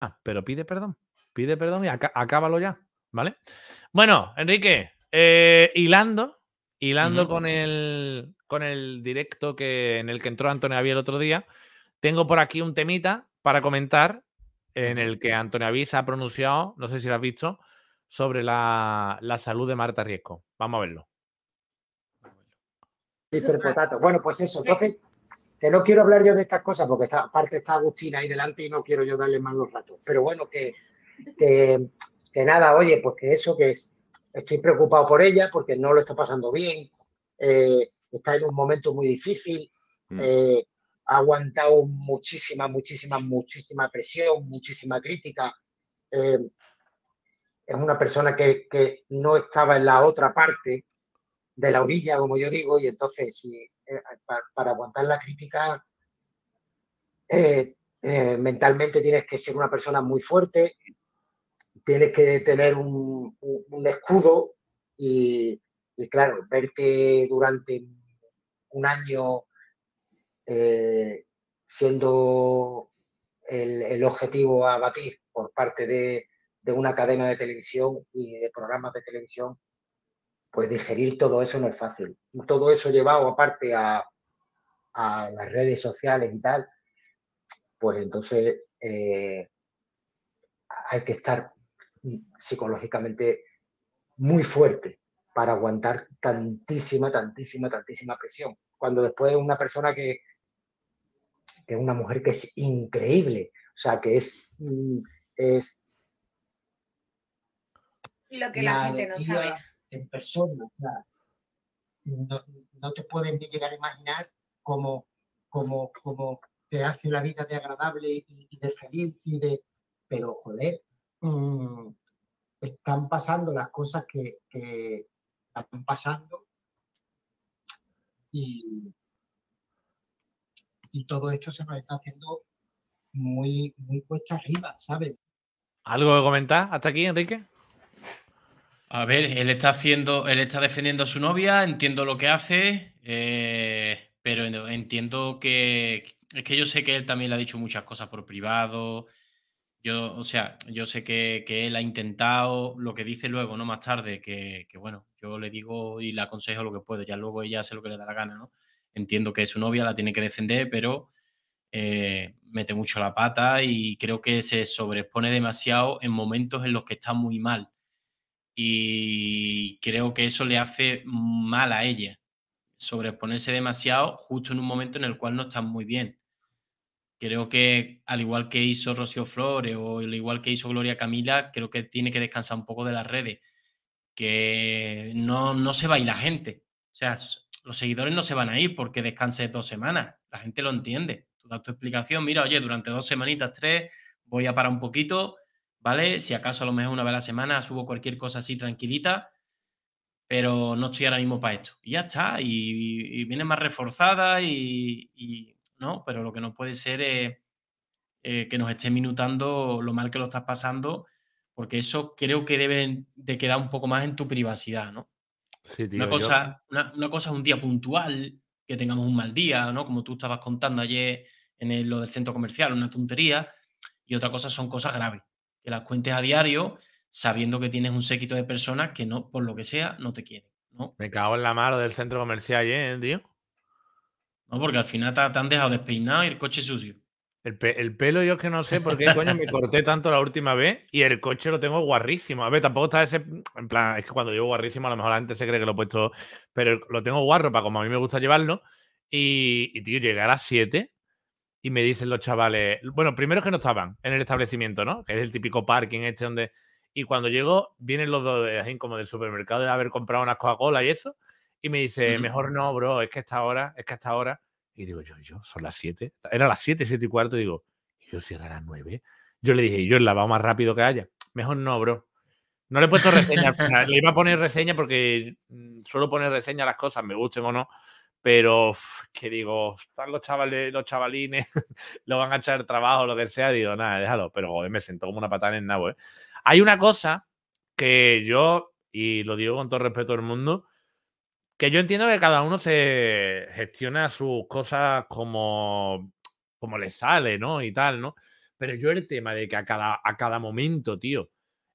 Ah, pero pide perdón. Pide perdón y acá, acábalo ya, ¿vale? Bueno, Enrique, eh, hilando, hilando con, el, con el directo que, en el que entró Antonio Avi el otro día, tengo por aquí un temita para comentar en el que Antonio Avi se ha pronunciado, no sé si lo has visto, sobre la, la salud de Marta Riesco. Vamos a verlo. Bueno, pues eso. Entonces, que no quiero hablar yo de estas cosas porque aparte está Agustina ahí delante y no quiero yo darle más los ratos. Pero bueno, que, nada, oye, pues que eso que es, estoy preocupado por ella porque no lo está pasando bien, eh, está en un momento muy difícil, mm. eh, ha aguantado muchísima, muchísima, muchísima presión, muchísima crítica. Eh, es una persona que, no estaba en la otra parte de la orilla, como yo digo, y entonces si eh, para, aguantar la crítica, eh, eh, mentalmente tienes que ser una persona muy fuerte, tienes que tener un, escudo y, claro, verte durante un año siendo el, objetivo a batir por parte de una cadena de televisión y de programas de televisión pues digerir todo eso no es fácil. Todo eso llevado aparte a, a las redes sociales y tal, pues entonces eh, hay que estar psicológicamente muy fuerte para aguantar tantísima, tantísima, tantísima presión. Cuando después una persona que, es una mujer que es increíble, o sea, que es... Mm, es lo que la gente no sabe en persona. no, te pueden ni llegar a imaginar cómo, cómo, cómo te hace la vida de agradable y, de feliz y de... Pero, joder, mm, están pasando las cosas que, están pasando y, todo esto se nos está haciendo muy, muy cuesta arriba, ¿sabes? ¿Algo que comentar hasta aquí, Enrique? A ver, él está haciendo, él está defendiendo a su novia, entiendo lo que hace, eh, pero entiendo que es que yo sé que él también le ha dicho muchas cosas por privado. Yo, o sea, yo sé que, él ha intentado lo que dice luego, ¿no? Más tarde, que, bueno, yo le digo y le aconsejo lo que puedo, ya luego ella hace lo que le da la gana, ¿no? Entiendo que su novia, la tiene que defender, pero eh, mete mucho la pata y creo que se sobreexpone demasiado en momentos en los que está muy mal y creo que eso le hace mal a ella, sobreponerse demasiado justo en un momento en el cual no está muy bien. Creo que al igual que hizo Rocío Flores o al igual que hizo Gloria Camila, creo que tiene que descansar un poco de las redes, que no, no se va a ir la gente. O sea, los seguidores no se van a ir porque descanse dos semanas, la gente lo entiende. Tú das tu explicación, mira, oye, durante dos semanitas, tres, voy a parar un poquito, ¿vale? Si acaso a lo mejor una vez a la semana subo cualquier cosa así tranquilita, pero no estoy ahora mismo para esto. Y ya está, y, viene más reforzada y, no, pero lo que no puede ser es eh, que nos esté minutando lo mal que lo estás pasando, porque eso creo que debe de quedar un poco más en tu privacidad, ¿no? una, cosa, una, cosa es un día puntual, que tengamos un mal día, ¿no? Como tú estabas contando ayer en lo del centro comercial, una tontería, y otra cosa son cosas graves las cuentes a diario, sabiendo que tienes un séquito de personas que no, por lo que sea, no te quieren. ¿no? Me cago en la mano del centro comercial y ¿eh, tío. No, porque al final te, han dejado despeinado y el coche sucio. El, pelo yo es que no sé por qué coño me corté tanto la última vez y el coche lo tengo guarrísimo. A ver, tampoco está ese... En plan, es que cuando digo guarrísimo a lo mejor la gente se cree que lo he puesto... Pero lo tengo guarro para como a mí me gusta llevarlo. Y, tío, llegar a 7 y me dicen los chavales, bueno, primero que no estaban en el establecimiento, ¿no? Que es el típico parking este donde... Y cuando llego, vienen los dos de ahí como del supermercado de haber comprado unas Coca-Cola y eso, y me dice, mejor no, bro, es que esta hora, es que hasta ahora. Y digo yo, yo, son las siete Era las siete siete y cuarto, y digo, yo cierro a las nueve Yo le dije, yo el lavado más rápido que haya. Mejor no, bro. No le he puesto reseña. le iba a poner reseña porque mm, suelo poner reseña a las cosas, me gusten o no pero que digo, están los chavales, los chavalines, lo van a echar trabajo, lo que sea, digo, nada, déjalo, pero joder, me sentó como una patada en el nabo. ¿eh?". Hay una cosa que yo, y lo digo con todo respeto al mundo, que yo entiendo que cada uno se gestiona sus cosas como, como le sale, ¿no? Y tal, ¿no? Pero yo el tema de que a cada, a cada momento, tío,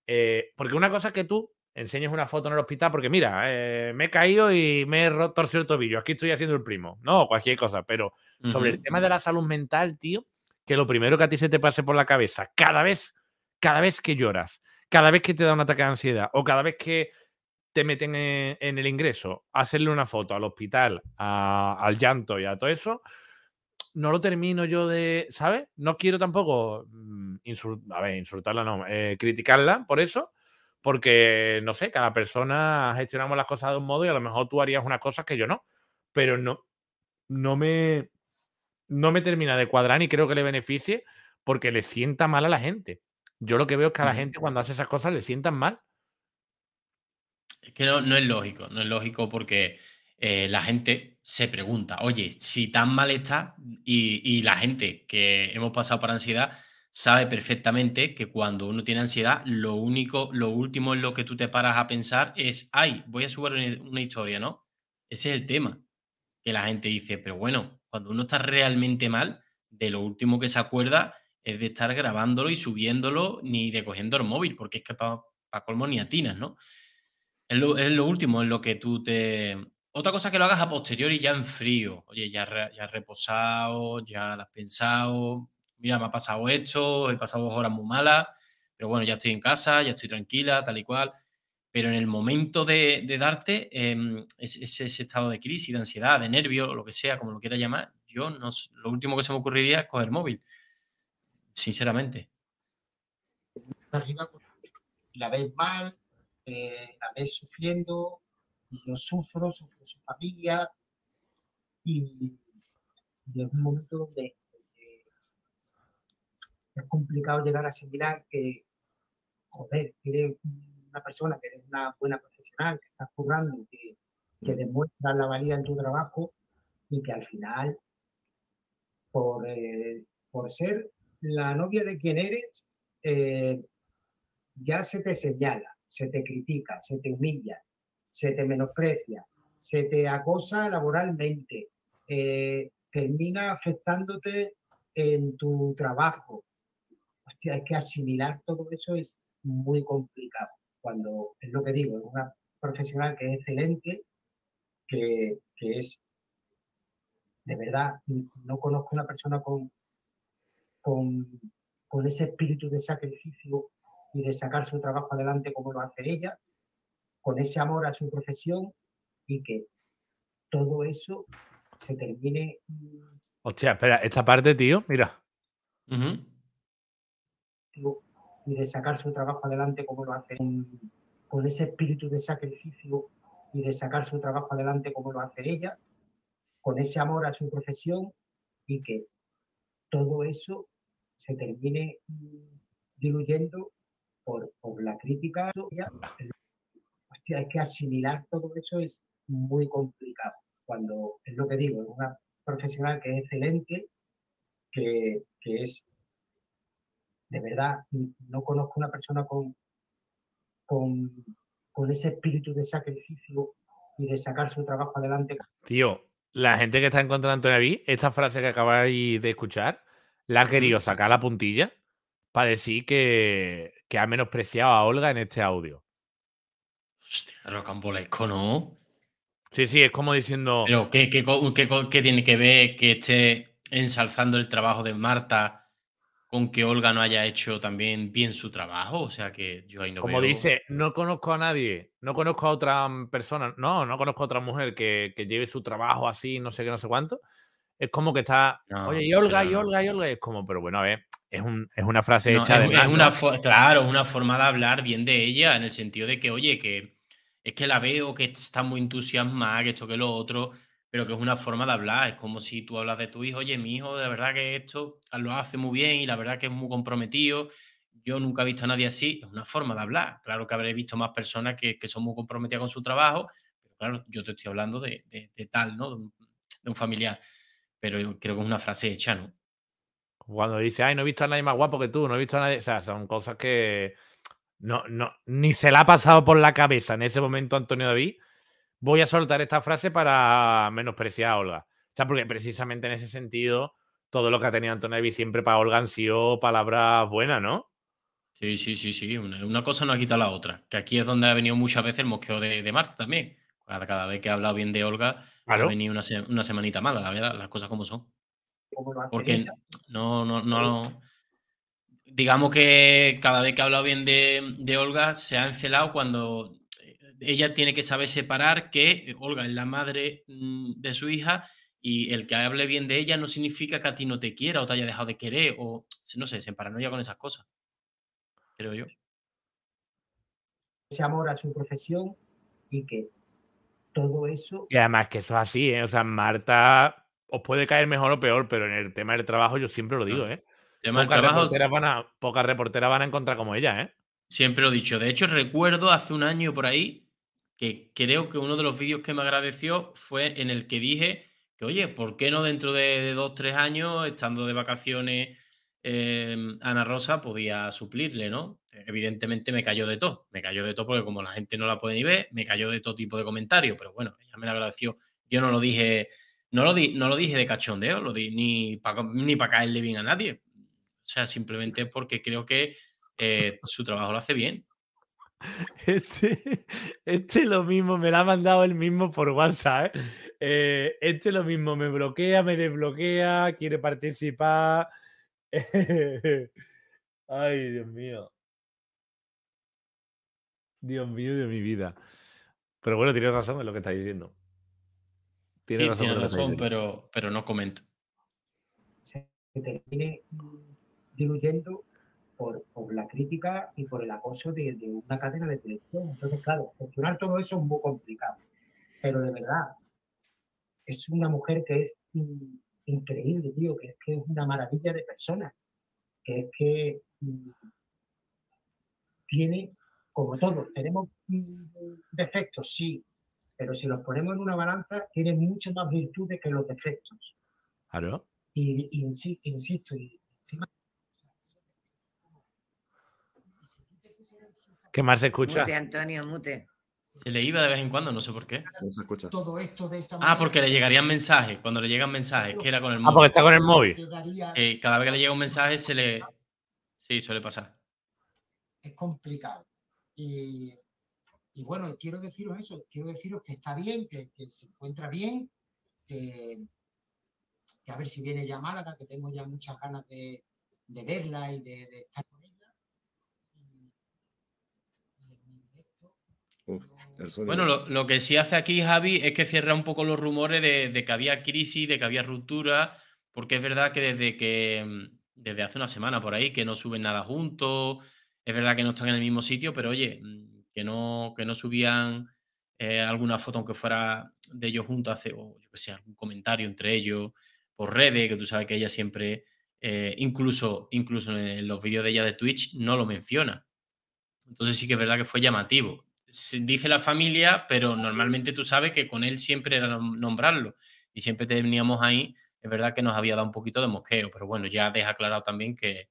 eh, porque una cosa es que tú enseñes una foto en el hospital porque mira, eh, me he caído y me he roto el tobillo, aquí estoy haciendo el primo, no, cualquier cosa, pero sobre el tema de la salud mental, tío, que lo primero que a ti se te pase por la cabeza, cada vez, cada vez que lloras, cada vez que te da un ataque de ansiedad o cada vez que te meten e, en, el ingreso, hacerle una foto al hospital, al llanto y a todo eso, no lo termino yo de, ¿sabes? No quiero tampoco, mm, insultarla, no, eh, criticarla por eso, porque, no sé, cada persona gestionamos las cosas de un modo y a lo mejor tú harías una cosa que yo no, pero no, no me, no me termina de cuadrar ni creo que le beneficie porque le sienta mal a la gente. Yo lo que veo es que a la mm. gente cuando hace esas cosas le sientan mal. Es que no, no es lógico, no es lógico porque eh, la gente se pregunta, oye, si tan mal está y, y la gente que hemos pasado por ansiedad sabe perfectamente que cuando uno tiene ansiedad, lo único, lo último en lo que tú te paras a pensar es, ay, voy a subir una historia, ¿no? Ese es el tema. Que la gente dice, pero bueno, cuando uno está realmente mal, de lo último que se acuerda es de estar grabándolo y subiéndolo, ni de cogiendo el móvil, porque es que para colmo ni atinas, ¿no? Es lo, último en lo que tú te... Otra cosa que lo hagas a posteriori ya en frío, oye, ya, ya has reposado, ya lo has pensado, mira, me ha pasado esto, he pasado dos horas muy malas, pero bueno, ya estoy en casa, ya estoy tranquila, tal y cual. Pero en el momento de, darte em, ese, estado de crisis, de ansiedad, de nervio, lo que sea, como lo quiera llamar, yo no, lo último que se me ocurriría es coger móvil, sinceramente. La ves mal, eh, la ves sufriendo, y yo sufro, sufro su familia, y, de un momento de es complicado llegar a asimilar que, joder, eres una persona, que eres una buena profesional, que estás currando, que, que mm. demuestras la valía en tu trabajo y que al final, por, eh, por ser la novia de quien eres, eh, ya se te señala, se te critica, se te humilla, se te menosprecia, se te acosa laboralmente, eh, termina afectándote en tu trabajo, hostia, hay que asimilar todo eso es muy complicado. Cuando, es lo que digo, es una profesional que es excelente, que, es, de verdad, no conozco una persona con, con, ese espíritu de sacrificio y de sacar su trabajo adelante como lo hace ella, con ese amor a su profesión y que todo eso se termine. Mm, hostia, espera, esta parte, tío, mira y de sacar su trabajo adelante como lo hace con, ese espíritu de sacrificio y de sacar su trabajo adelante como lo hace ella, con ese amor a su profesión y que todo eso se termine diluyendo por, por la crítica. hay que asimilar todo eso es muy complicado. Cuando es lo que digo, es una profesional que es excelente, que, que es de verdad, no conozco una persona con, con, ese espíritu de sacrificio y de sacar su trabajo adelante. Tío, la gente que está en contra de Antonio esta frase que acabáis de escuchar, la ha querido mm. sacar la puntilla para decir que, ha menospreciado a Olga en este audio. Hostia, rocambolesco, ¿no? Sí, sí, es como diciendo. Pero, qué, qué tiene que ver que esté ensalzando el trabajo de Marta con que Olga no haya hecho también bien su trabajo. O sea que yo ahí no Como dice, no conozco a nadie, no conozco a otra persona, no, no conozco a otra mujer que, que lleve su trabajo así, no sé qué, no sé cuánto. Es como que está, oye, y Olga, y Olga, y Olga. Es como, pero bueno, a ver, es, un, es una frase hecha de. Es una claro, una forma de hablar bien de ella, en el sentido de que, oye, que es que la veo que está muy entusiasmada, que esto, que lo otro pero que es una forma de hablar. Es como si tú hablas de tu hijo, oye, mi hijo, de verdad que esto ah, lo hace muy bien y la verdad que es muy comprometido. Yo nunca he visto a nadie así. Es una forma de hablar. Claro que habré visto más personas que, que son muy comprometidas con su trabajo, pero claro, yo te estoy hablando de, de, tal, ¿no? De un, familiar. Pero creo que es una frase hecha, ¿no? Cuando dice, ay, no he visto a nadie más guapo que tú, no he visto a nadie. O sea, son cosas que no, no, ni se le ha pasado por la cabeza en ese momento Antonio David voy a soltar esta frase para menospreciar a Olga. O sea, porque precisamente en ese sentido, todo lo que ha tenido Antonevi siempre para Olga han sido palabras buenas, ¿no? Sí, sí, sí, sí. Una, cosa no ha quitado la otra. Que aquí es donde ha venido muchas veces el mosqueo de, de también. Cada, vez que ha hablado bien de Olga, ha venido una, semanita mala, la verdad, las cosas como son. Porque no, no, no. digamos que cada vez que ha hablado bien de Olga, se ha encelado cuando ella tiene que saber separar que eh, Olga es la madre mm, de su hija y el que hable bien de ella no significa que a ti no te quiera o te haya dejado de querer o no sé, se paranoia con esas cosas, creo yo. Ese amor a su profesión y que todo eso... Y además que eso es así, ¿eh? o sea, Marta os puede caer mejor o peor, pero en el tema del trabajo yo siempre lo digo, ¿eh? Pocas trabajo... van pocas reporteras van a encontrar como ella, ¿eh? Siempre lo he dicho. De hecho, recuerdo hace un año por ahí que creo que uno de los vídeos que me agradeció fue en el que dije que, oye, ¿por qué no dentro de, de dos, tres años, estando de vacaciones, em, Ana Rosa podía suplirle, ¿no? Evidentemente me cayó de todo, me cayó de todo porque como la gente no la puede ni ver, me cayó de todo tipo de comentarios, pero bueno, ella me la agradeció. Yo no lo dije, no lo, di, no lo dije de cachondeo, lo ni para caerle bien a nadie. O sea, simplemente porque creo que eh, su trabajo lo hace bien Este, este lo mismo, me lo ha mandado el mismo por WhatsApp. ¿eh? es eh, este lo mismo, me bloquea, me desbloquea, quiere participar. Ay, Dios mío. Dios mío de mi vida. Pero bueno, tienes razón en lo que está diciendo. Tienes razón, pero, pero no comenta. Se termine diluyendo por, la crítica y por el acoso de, una cadena de televisión. Entonces, claro, gestionar todo eso es muy complicado. Pero de verdad, es una mujer que es increíble, digo que es que es una maravilla de persona. que es que mm, tiene, como todos, tenemos mm, defectos, sí, pero si los ponemos en una balanza, tiene muchas más virtudes que los defectos. Claro. Y, y insisto, y ¿Qué más se escucha? Antonio, mute. Se le iba de vez en cuando, no sé por qué. Todo esto de esa ah, porque le llegarían mensajes. Cuando le llegan mensajes, que era con el móvil. Ah, porque está con el móvil. Eh, cada vez que le llega un mensaje, se le. Sí, suele pasar. Es complicado. Y, bueno, quiero deciros eso. Quiero deciros que está bien, que, se encuentra bien, que, a ver si viene ya Málaga, que tengo ya muchas ganas de, verla y de estar Bueno, lo, que sí hace aquí Javi es que cierra un poco los rumores de, que había crisis, de que había ruptura, porque es verdad que desde que mm, desde hace una semana por ahí que no suben nada juntos, es verdad que no están en el mismo sitio, pero oye, mm, que no, que no subían eh, alguna foto aunque fuera de ellos juntos, hace, o yo que sé, algún comentario entre ellos por redes, que tú sabes que ella siempre, eh, incluso, incluso en los vídeos de ella de Twitch, no lo menciona. Entonces sí que es verdad que fue llamativo dice la familia, pero normalmente tú sabes que con él siempre era nombrarlo y siempre te teníamos ahí, es verdad que nos había dado un poquito de mosqueo, pero bueno, ya deja aclarado también que,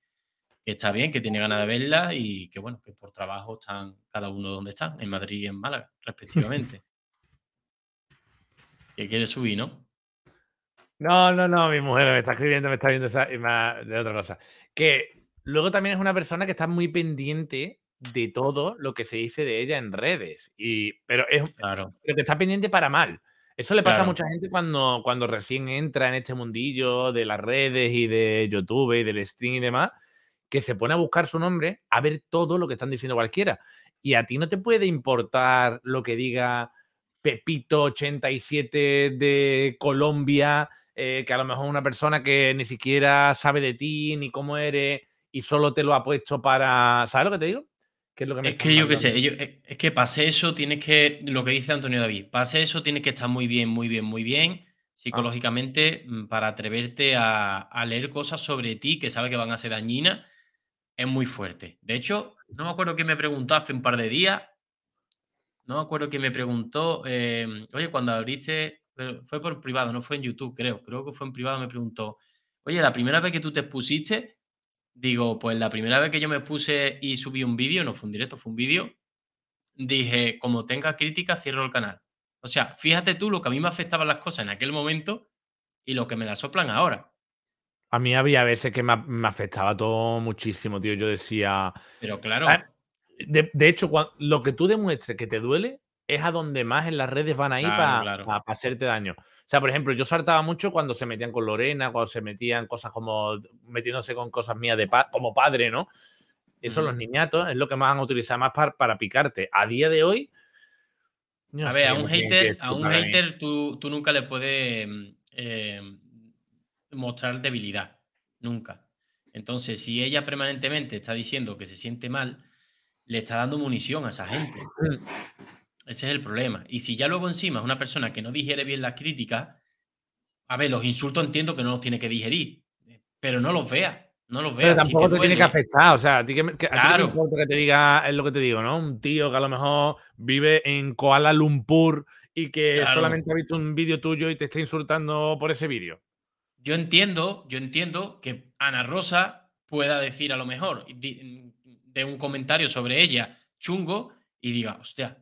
está bien, que tiene ganas de verla y que bueno, que por trabajo están cada uno donde están, en Madrid y en Málaga, respectivamente. que quiere subir, ¿no? No, no, no, mi mujer me está escribiendo, me está viendo esa, de otra cosa. Que luego también es una persona que está muy pendiente de todo lo que se dice de ella en redes. Y, pero es claro. que está pendiente para mal. Eso le pasa a mucha gente cuando, cuando recién entra en este mundillo de las redes y de YouTube y del stream y demás, que se pone a buscar su nombre, a ver todo lo que están diciendo cualquiera. Y a ti no te puede importar lo que diga Pepito 87 de Colombia, eh, que a lo mejor es una persona que ni siquiera sabe de ti ni cómo eres y solo te lo ha puesto para... ¿Sabes lo que te digo? es que yo qué sé, es que pase eso tienes que, lo que dice Antonio David, pase eso tienes que estar muy bien, muy bien, muy bien ah. psicológicamente mm, para atreverte a, leer cosas sobre ti que sabes que van a ser dañinas, es muy fuerte. De hecho, no me acuerdo que me preguntó hace un par de días, no me acuerdo que me preguntó, eh, oye, cuando abriste, fue por privado, no fue en YouTube, creo, creo que fue en privado, me preguntó, oye, la primera vez que tú te expusiste, digo, pues la primera vez que yo me puse y subí un vídeo, no fue un directo, fue un vídeo, dije, como tenga crítica, cierro el canal. O sea, fíjate tú lo que a mí me afectaban las cosas en aquel momento y lo que me las soplan ahora. A mí había veces que me, afectaba todo muchísimo, tío. Yo decía. Pero claro. Ah, de, hecho, lo que tú demuestres que te duele, es a donde más en las redes van a ir para, hacerte daño. O sea, por ejemplo, yo saltaba mucho cuando se metían con Lorena, cuando se metían cosas como metiéndose con cosas mías de como padre, ¿no? Eso los niñatos es lo que más han utilizado más para, para picarte. A día de hoy. a ver, a un hater, un hater tú, nunca le puedes mm, eh, mostrar debilidad. Nunca. Entonces, si ella permanentemente está diciendo que se siente mal, le está dando munición a esa gente. Mm. Ese es el problema. Y si ya luego encima es una persona que no digiere bien la crítica, a ver, los insultos entiendo que no los tiene que digerir, pero no los vea. No los vea. Pero tampoco te, tiene que afectar. O sea, a ti que, que, te diga, es lo que te digo, ¿no? Un tío que a lo mejor vive en Kuala Lumpur y que solamente ha visto un vídeo tuyo y te está insultando por ese vídeo. Yo entiendo, yo entiendo que Ana Rosa pueda decir a lo mejor de un comentario sobre ella chungo y diga, hostia,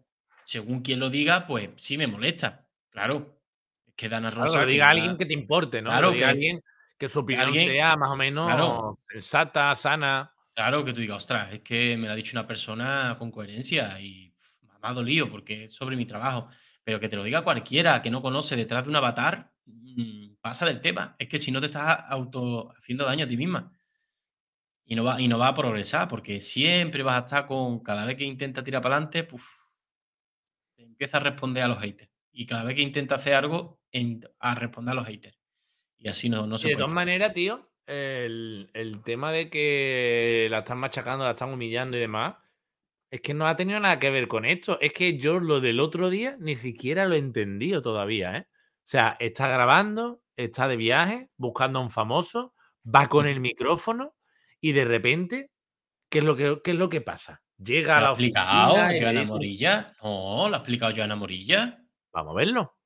según quien lo diga, pues sí me molesta. Claro. Es que Dana Rosa. Claro, que diga alguien que te importe, ¿no? Claro, que alguien que su opinión sea más o menos exacta, sana. Claro, que tú digas, ostras, es que me lo ha dicho una persona con coherencia y me ha porque es sobre mi trabajo. Pero que te lo diga cualquiera que no conoce detrás de un avatar, mm, pasa del tema. Es que si no te estás auto haciendo daño a ti misma. Y no, va, y no va a progresar porque siempre vas a estar con, cada vez que intenta tirar para adelante, empieza a responder a los haters. Y cada vez que intenta hacer algo, a responder a los haters. Y así no, se de puede. De todas maneras, tío, el, tema de que la están machacando, la están humillando y demás, es que no ha tenido nada que ver con esto. Es que yo lo del otro día ni siquiera lo he entendido todavía, ¿eh? O sea, está grabando, está de viaje, buscando a un famoso, va con el micrófono y de repente, ¿qué es lo que, qué es lo que pasa? Llega la oficina. Joana Morilla? No, la ha explicado Joana Morilla. Vamos a verlo.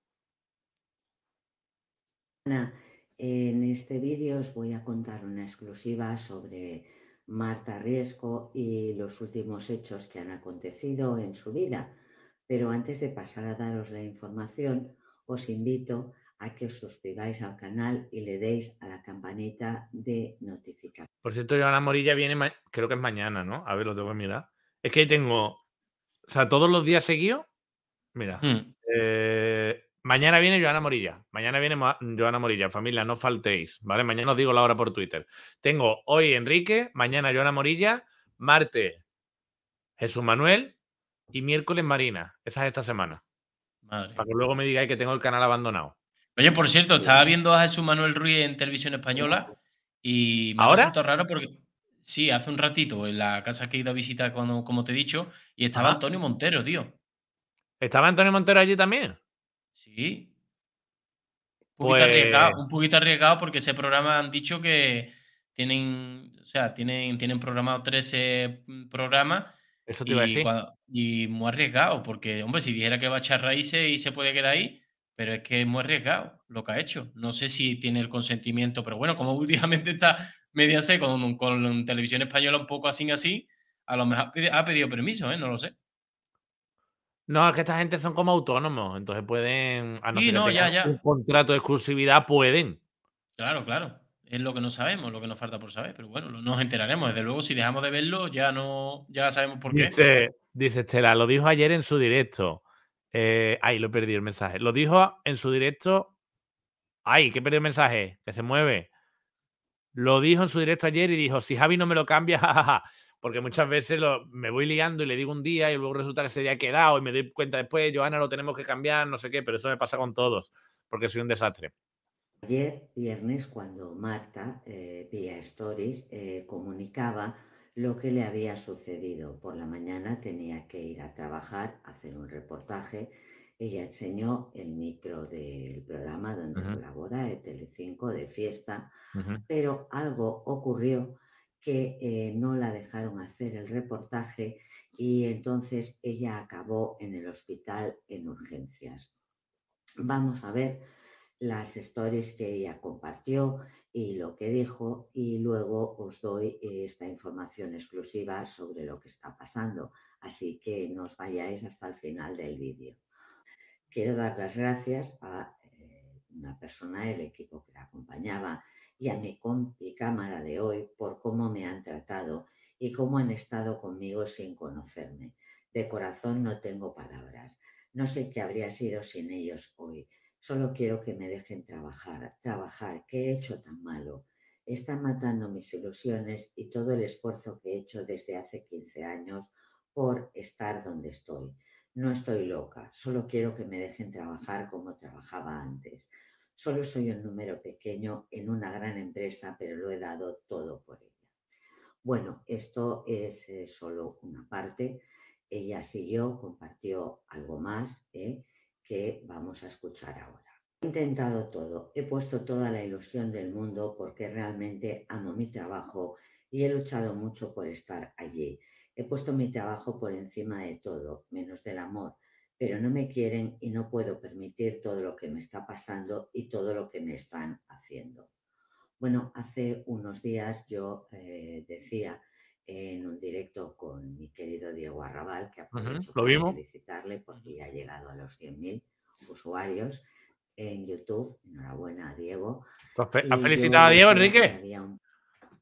En este vídeo os voy a contar una exclusiva sobre Marta Riesco y los últimos hechos que han acontecido en su vida. Pero antes de pasar a daros la información, os invito a que os suscribáis al canal y le deis a la campanita de notificación. Por cierto, Joana Morilla viene, creo que es mañana, ¿no? A ver, lo tengo que mirar. Es que tengo, o sea, todos los días seguido... mira, hmm. eh, mañana viene Joana Morilla, mañana viene Joana Morilla, familia, no faltéis, ¿vale? Mañana os digo la hora por Twitter. Tengo hoy Enrique, mañana Joana Morilla, martes Jesús Manuel y miércoles Marina. Esa es esta semana. Para que luego me digáis que tengo el canal abandonado. Oye, por cierto, estaba viendo a Jesús Manuel Ruiz en televisión española y me ¿Ahora? raro porque Sí, hace un ratito, en la casa que he ido a visitar, cuando, como te he dicho, y estaba Antonio Montero, tío. ¿Estaba Antonio Montero allí también? Sí. Un, poquito poquito pues un poquito arriesgado porque ese programa han dicho que tienen, o sea, tienen, tienen programado 13 mm, programas. Eso te iba a decir. y muy arriesgado, porque, hombre, si dijera que va a echar raíces y se puede quedar ahí, pero es que es muy arriesgado lo que ha hecho. No sé si tiene el consentimiento, pero bueno, como últimamente está medianse con, televisión española un poco así así, a lo mejor ha pedido permiso, ¿eh? no lo sé. No, es que esta gente son como autónomos, entonces pueden, a un contrato de exclusividad, pueden. Claro, claro. Es lo que no sabemos, lo que nos falta por saber, pero bueno, nos enteraremos. Desde luego, si dejamos de verlo, ya no, ya sabemos por qué. Dice, dice Estela, lo dijo ayer en su directo. Eh, ay, lo perdido el mensaje. Lo dijo en su directo. Ay, que perdí el mensaje, que se mueve lo dijo en su directo ayer y dijo, si Javi no me lo cambia, Porque muchas veces lo, me voy liando y le digo un día y luego resulta que se había quedado y me doy cuenta después, Joana, lo tenemos que cambiar, no sé qué, pero eso me pasa con todos, porque soy un desastre. Ayer, viernes, cuando Marta, eh, vía Stories, eh, comunicaba lo que le había sucedido. Por la mañana tenía que ir a trabajar, hacer un reportaje ella enseñó el micro del programa donde colabora, de Telecinco, de fiesta, pero algo ocurrió que eh, no la dejaron hacer el reportaje y entonces ella acabó en el hospital en urgencias. Vamos a ver las stories que ella compartió y lo que dijo y luego os doy eh, esta información exclusiva sobre lo que está pasando. Así que nos vayáis hasta el final del vídeo quiero dar las gracias a eh, una persona del equipo que la acompañaba y a mi cámara de hoy por cómo me han tratado y cómo han estado conmigo sin conocerme. De corazón no tengo palabras. No sé qué habría sido sin ellos hoy. Solo quiero que me dejen trabajar, trabajar. ¿Qué he hecho tan malo? Están matando mis ilusiones y todo el esfuerzo que he hecho desde hace 15 años por estar donde estoy. No estoy loca, solo quiero que me dejen trabajar como trabajaba antes. Solo soy un número pequeño en una gran empresa, pero lo he dado todo por ella. Bueno, esto es eh, solo una parte. Ella siguió, compartió algo más eh, que vamos a escuchar ahora. He intentado todo, he puesto toda la ilusión del mundo porque realmente amo mi trabajo y he luchado mucho por estar allí. He puesto mi trabajo por encima de todo, menos del amor, pero no me quieren y no puedo permitir todo lo que me está pasando y todo lo que me están haciendo. Bueno, hace unos días yo eh, decía en un directo con mi querido Diego Arrabal, que a uh felicitarle porque ya ha llegado a los 100.000 usuarios en YouTube. Enhorabuena a Diego. Pues ¿Has felicitado a Diego, Enrique?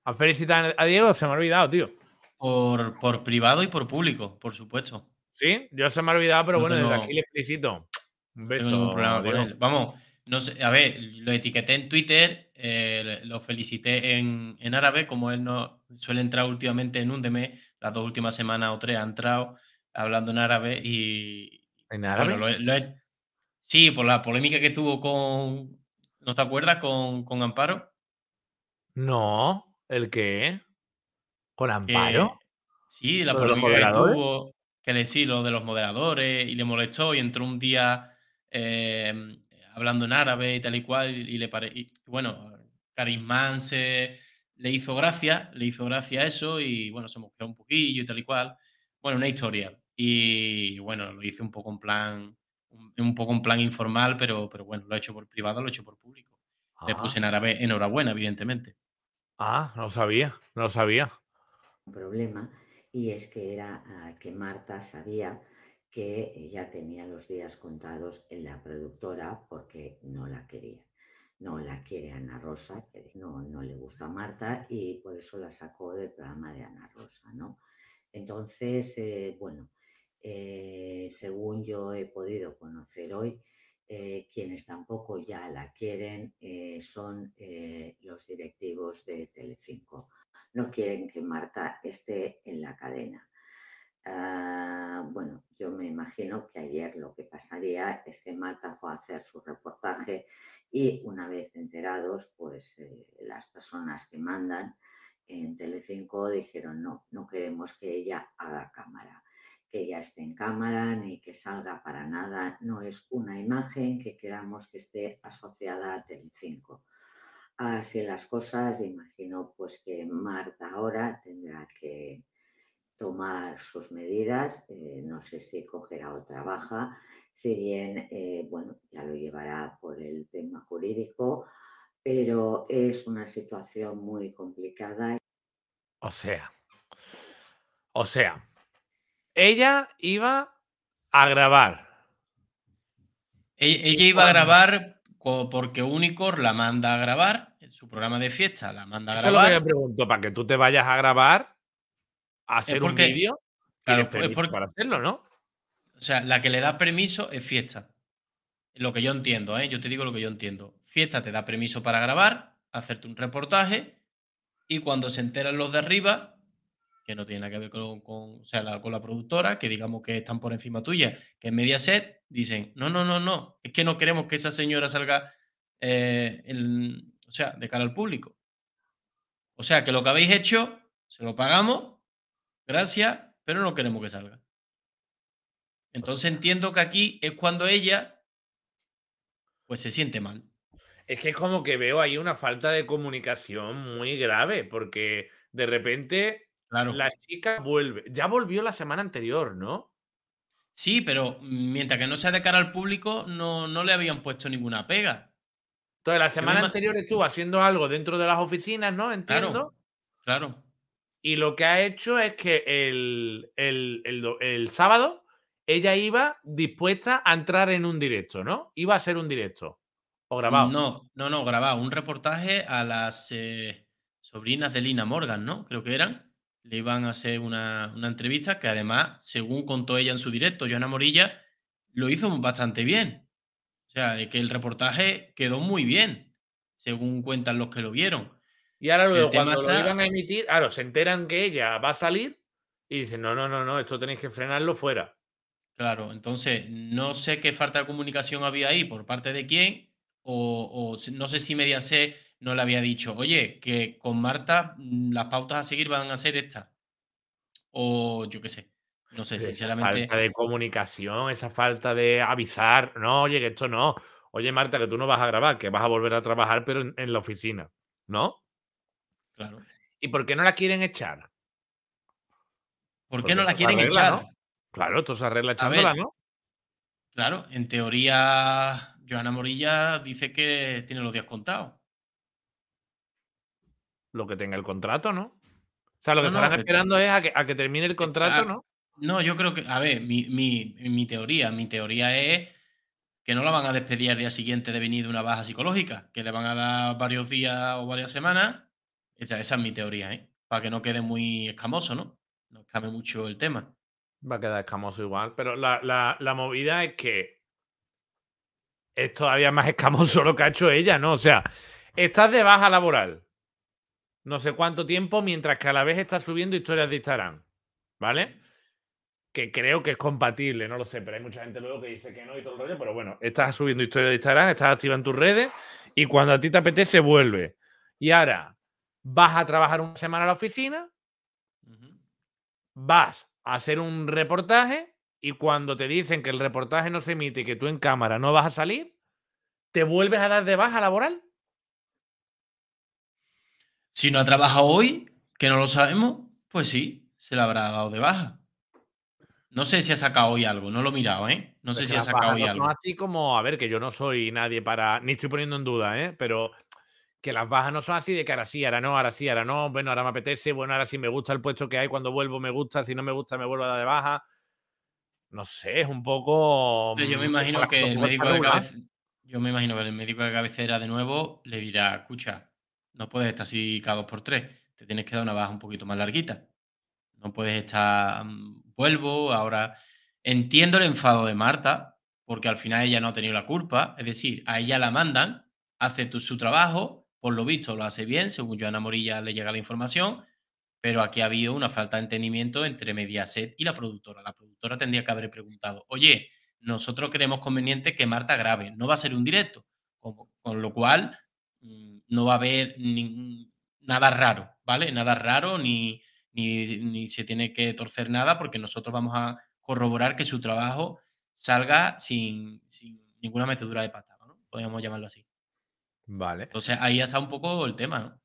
¿Has felicitado a Diego? Se me ha olvidado, tío. Por, privado y por público, por supuesto. Sí, yo se me ha olvidado, pero bueno, desde aquí le felicito. Un beso. Vamos, no sé, a ver, lo etiqueté en Twitter, eh, lo felicité en, árabe, como él no suele entrar últimamente en un DM, las dos últimas semanas o tres ha entrado hablando en árabe y... ¿En árabe? sí, por la polémica que tuvo con... ¿No te acuerdas? Con, Amparo. No, ¿el qué? ¿Con eh, Amparo? sí, la polémica que tuvo, que le sí, lo de los moderadores, y le molestó y entró un día em, hablando en árabe y tal y cual, y, le bueno, Carismán se... le hizo gracia, le hizo gracia eso, y bueno, se mosqueó un poquillo y tal y cual. Bueno, una historia. Y bueno, lo hice un poco en plan, un, poco en plan informal, pero, pero bueno, lo he hecho por privado, lo he hecho por público. Le puse en árabe enhorabuena, evidentemente. Ah, no sabía, no sabía problema y es que era ah, que Marta sabía que ya tenía los días contados en la productora porque no la quería. No la quiere Ana Rosa, que no, le gusta a Marta y por eso la sacó del programa de Ana Rosa, Entonces, eh, bueno, eh, según yo he podido conocer hoy, eh, quienes tampoco ya la quieren son los directivos de Telecinco no quieren que Marta esté en la cadena. Ah, bueno, yo me imagino que ayer lo que pasaría es que Marta fue a hacer su reportaje y una vez enterados, pues eh, las personas que mandan en Telecinco dijeron no, no queremos que ella haga cámara, que ella esté en cámara ni que salga para nada, no es una imagen que queramos que esté asociada a Telecinco así las cosas, imagino pues que Marta ahora tendrá que tomar sus medidas, eh, no sé si cogerá otra baja, si bien, eh, bueno, ya lo llevará por el tema jurídico, pero es una situación muy complicada. O sea, o sea, ella iba a grabar. Ella, ella iba a grabar porque Unicor la manda a grabar su programa de fiesta, la manda a grabar. Solo para que tú te vayas a grabar, a hacer un vídeo, claro, es para hacerlo, ¿no? O sea, la que le da permiso es fiesta. Lo que yo entiendo, ¿eh? Yo te digo lo que yo entiendo. Fiesta te da permiso para grabar, hacerte un reportaje, y cuando se enteran los de arriba, que no tiene nada que ver con, la, con productora, que digamos que están por encima tuya, que es Mediaset, dicen, no, no, no, no, es que no queremos que esa señora salga eh, en, o sea, de cara al público. O sea, que lo que habéis hecho, se lo pagamos, gracias, pero no queremos que salga. Entonces entiendo que aquí es cuando ella, pues se siente mal. Es que es como que veo ahí una falta de comunicación muy grave, porque de repente la chica vuelve. Ya volvió la semana anterior, ¿no? Sí, pero mientras que no sea de cara al público, no, no le habían puesto ninguna pega. Entonces, la semana anterior estuvo haciendo algo dentro de las oficinas, ¿no? Entiendo. Claro. Y lo que ha hecho es que el, sábado ella iba dispuesta a entrar en un directo, ¿no? Iba a ser un directo. O grabado. No, no, no, grabado. Un reportaje a las eh, sobrinas de Lina Morgan, ¿no? Creo que eran. Le iban a hacer una, una entrevista que además, según contó ella en su directo, Joana Morilla, lo hizo bastante bien. O sea, que el reportaje quedó muy bien, según cuentan los que lo vieron. Y ahora luego, cuando lo iban a emitir, claro, se enteran que ella va a salir y dicen, no, no, no, no, esto tenéis que frenarlo fuera. Claro, entonces no sé qué falta de comunicación había ahí por parte de quién, o, o no sé si Mediaset no le había dicho, oye, que con Marta mm, las pautas a seguir van a ser estas. O yo qué sé. No sé, sinceramente. Esa falta de comunicación, esa falta de avisar. No, oye, que esto no. Oye, Marta, que tú no vas a grabar, que vas a volver a trabajar, pero en, la oficina. ¿No? Claro. ¿Y por qué no la quieren echar? ¿Por qué no la quieren echar? Claro, esto se arregla echándola, ¿no? Claro, en teoría, Joana Morilla dice que tiene los días contados. Lo que tenga el contrato, ¿no? O sea, lo que estarán esperando es a que, termine el contrato, ¿no? No, yo creo que, a ver, mi, teoría, mi teoría es que no la van a despedir al día siguiente de venir de una baja psicológica, que le van a dar varios días o varias semanas. Esa, es mi teoría, ¿eh? Para que no quede muy escamoso, ¿no? No escame mucho el tema. Va a quedar escamoso igual, pero la, la movida es que es todavía más escamoso lo que ha hecho ella, ¿no? O sea, estás de baja laboral no sé cuánto tiempo, mientras que a la vez estás subiendo historias de Instagram, ¿vale? que creo que es compatible, no lo sé, pero hay mucha gente luego que dice que no y todo el rollo, pero bueno, estás subiendo historias de Instagram, estás activa en tus redes y cuando a ti te apetece vuelve. Y ahora vas a trabajar una semana a la oficina, vas a hacer un reportaje y cuando te dicen que el reportaje no se emite y que tú en cámara no vas a salir, te vuelves a dar de baja laboral. Si no ha trabajado hoy, que no lo sabemos, pues sí, se le habrá dado de baja. No sé si ha sacado hoy algo, no lo he mirado, ¿eh? No sé si ha sacado hoy algo. Así como, a ver, que yo no soy nadie para, ni estoy poniendo en duda, ¿eh? Pero que las bajas no son así de que ahora sí, ahora no, ahora sí, ahora no, bueno, ahora me apetece, bueno, ahora sí me gusta el puesto que hay, cuando vuelvo me gusta, si no me gusta me vuelvo a dar de baja. No sé, es un poco... Yo me mm, imagino que el médico de cabecera, yo me imagino que el médico de cabecera de nuevo le dirá, escucha, no puedes estar así cada dos por tres, te tienes que dar una baja un poquito más larguita. No puedes estar, mm, vuelvo, ahora entiendo el enfado de Marta, porque al final ella no ha tenido la culpa, es decir, a ella la mandan, hace su trabajo, por lo visto lo hace bien, según Joana Morilla le llega la información, pero aquí ha habido una falta de entendimiento entre Mediaset y la productora. La productora tendría que haber preguntado, oye, nosotros creemos conveniente que Marta grabe, no va a ser un directo, con, lo cual mm, no va a haber nada raro, ¿vale? Nada raro ni ni, se tiene que torcer nada porque nosotros vamos a corroborar que su trabajo salga sin, ninguna metedura de pata, ¿no? Podríamos llamarlo así. Vale. Entonces ahí está un poco el tema, ¿no?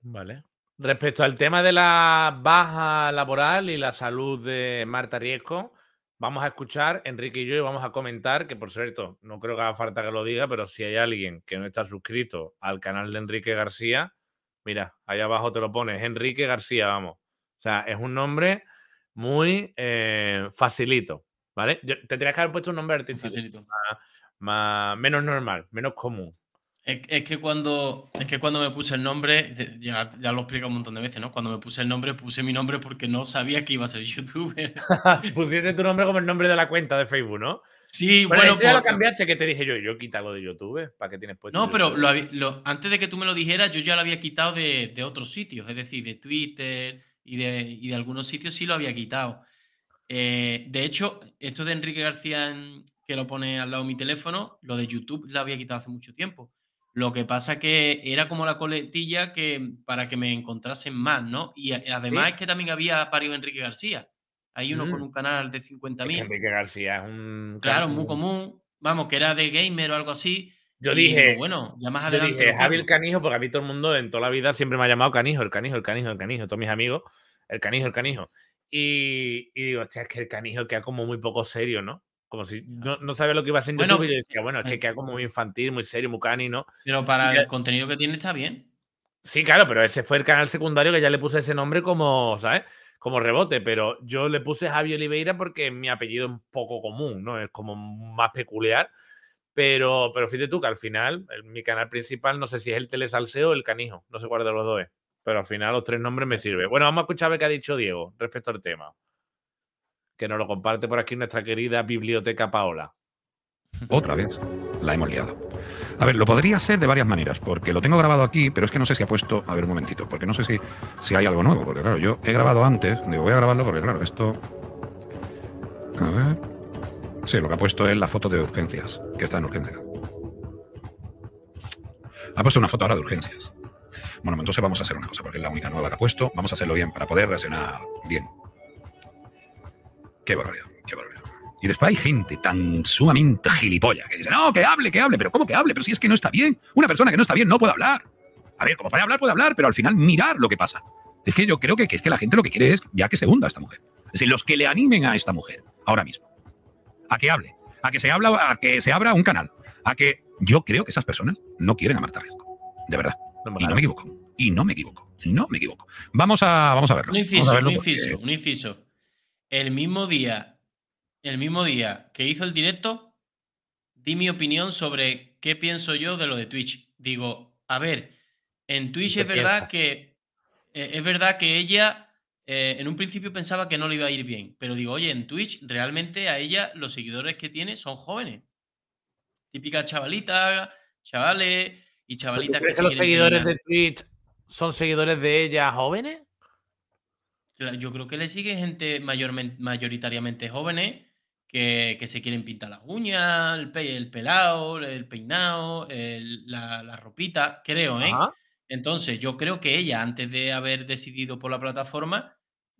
Vale. Respecto al tema de la baja laboral y la salud de Marta Riesco, vamos a escuchar, Enrique y yo, y vamos a comentar, que por cierto, no creo que haga falta que lo diga, pero si hay alguien que no está suscrito al canal de Enrique García, mira, ahí abajo te lo pones, Enrique García, vamos. O sea, es un nombre muy eh, facilito, ¿vale? te tendrías que haber puesto un nombre Más, menos normal, menos común. Es, que cuando, es que cuando me puse el nombre, ya, ya lo explico un montón de veces, ¿no? Cuando me puse el nombre, puse mi nombre porque no sabía que iba a ser youtuber. Pusiste tu nombre como el nombre de la cuenta de Facebook, ¿no? Sí, bueno. Por... ya lo cambiaste, que te dije yo, yo lo de YouTube, ¿para qué tienes puesto? No, pero antes de que tú me lo dijeras, yo ya lo había quitado de, de otros sitios, es decir, de Twitter, y de, y de algunos sitios sí lo había quitado. Eh, de hecho, esto de Enrique García, que lo pone al lado de mi teléfono, lo de YouTube lo había quitado hace mucho tiempo. Lo que pasa que era como la coletilla que para que me encontrasen más, ¿no? Y además es que también había varios Enrique García. Hay uno con mm. un canal de 50.000. Enrique García es un... Claro, muy común. Vamos, que era de gamer o algo así. Yo dije, bueno, ya Yo dije, Javi el canijo, porque a mí todo el mundo en toda la vida siempre me ha llamado canijo, el canijo, el canijo, el canijo, todos mis amigos, el canijo, el canijo. Y, digo, hostia, es que el canijo queda como muy poco serio, ¿no? Como si no, no sabía lo que iba a ser en bueno, YouTube y decía, bueno, es eh, que queda como muy infantil, muy serio, muy cani, ¿no? Pero para el contenido que tiene está bien. Sí, claro, pero ese fue el canal secundario que ya le puse ese nombre como, ¿sabes? Como rebote, pero yo le puse Javi Oliveira porque mi apellido es un poco común, ¿no? Es como más peculiar. Pero, pero fíjate tú que al final, mi canal principal, no sé si es el Telesalseo o el Canijo, no sé cuál de los dos es. Pero al final los tres nombres me sirven. Bueno, vamos a escuchar ver que ha dicho Diego respecto al tema. Que nos lo comparte por aquí nuestra querida biblioteca Paola. Otra vez, la hemos liado. A ver, lo podría hacer de varias maneras, porque lo tengo grabado aquí, pero es que no sé si ha puesto. A ver, un momentito, porque no sé si, si hay algo nuevo, porque claro, yo he grabado antes, digo, voy a grabarlo porque claro, esto. A ver. Sí, lo que ha puesto es la foto de urgencias, que está en urgencias. Ha puesto una foto ahora de urgencias. Bueno, entonces vamos a hacer una cosa, porque es la única nueva que ha puesto. Vamos a hacerlo bien para poder reaccionar bien. Qué barbaridad, qué barbaridad. Y después hay gente tan sumamente gilipollas que dice, no, que hable, que hable, pero ¿cómo que hable? Pero si es que no está bien. Una persona que no está bien no puede hablar. A ver, como puede hablar, puede hablar, pero al final mirar lo que pasa. Es que yo creo que, es que la gente lo que quiere es ya que se hunda esta mujer. Es decir, los que le animen a esta mujer ahora mismo a que hable, a que se habla, a que se abra un canal, a que yo creo que esas personas no quieren a Marta Riesco, de verdad. y no me equivoco, y no me equivoco, no me equivoco. Vamos a, vamos a verlo. Un inciso, un, inciso un inciso. El mismo día, el mismo día que hizo el directo, di mi opinión sobre qué pienso yo de lo de Twitch. Digo, a ver, en Twitch es verdad que eh, es verdad que ella eh, en un principio pensaba que no le iba a ir bien, pero digo, oye, en Twitch realmente a ella los seguidores que tiene son jóvenes. Típica chavalita, chavales y chavalitas ¿Crees que, los seguidores de Twitch son seguidores de ella jóvenes? Yo creo que le sigue gente mayoritariamente jóvenes que, se quieren pintar las uñas, el, el pelado, el peinado, la, ropita, creo, ¿eh? Entonces, yo creo que ella, antes de haber decidido por la plataforma,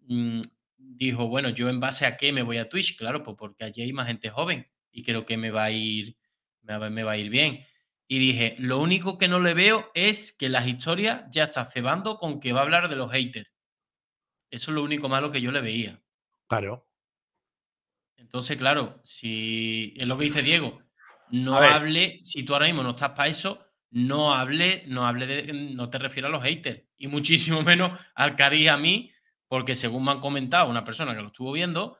mm, dijo, bueno, yo en base a qué me voy a Twitch, claro, pues porque allí hay más gente joven y creo que me va a ir, me va, a ir bien. Y dije, lo único que no le veo es que las historias ya está cebando con que va a hablar de los haters. Eso es lo único malo que yo le veía. Claro. Entonces, claro, si es lo que dice Diego, no hable, si tú ahora mismo no estás para eso, no hable, no hable de, mm, no te refiero a los haters y muchísimo menos al Cari a mí, porque según me han comentado una persona que lo estuvo viendo,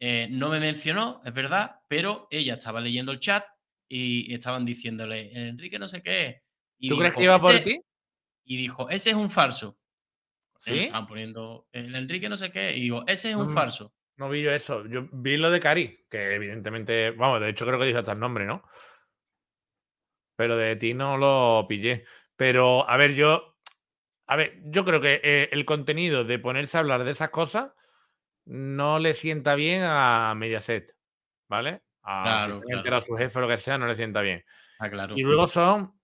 eh, no me mencionó, es verdad, pero ella estaba leyendo el chat y estaban diciéndole, Enrique no sé qué. Y ¿Tú crees que iba por ti? Y dijo, ese es un falso. estaban poniendo el Enrique no sé qué. Y digo, ese es un falso. No vi yo eso. Yo vi lo de Cari, que evidentemente, vamos, de hecho creo que dijo hasta el nombre, ¿no? pero de ti no lo pillé. Pero, a ver, yo. A ver, yo creo que eh, el contenido de ponerse a hablar de esas cosas no le sienta bien a Mediaset, ¿vale? A su jefe o lo que sea, no le sienta bien. Ah, y luego son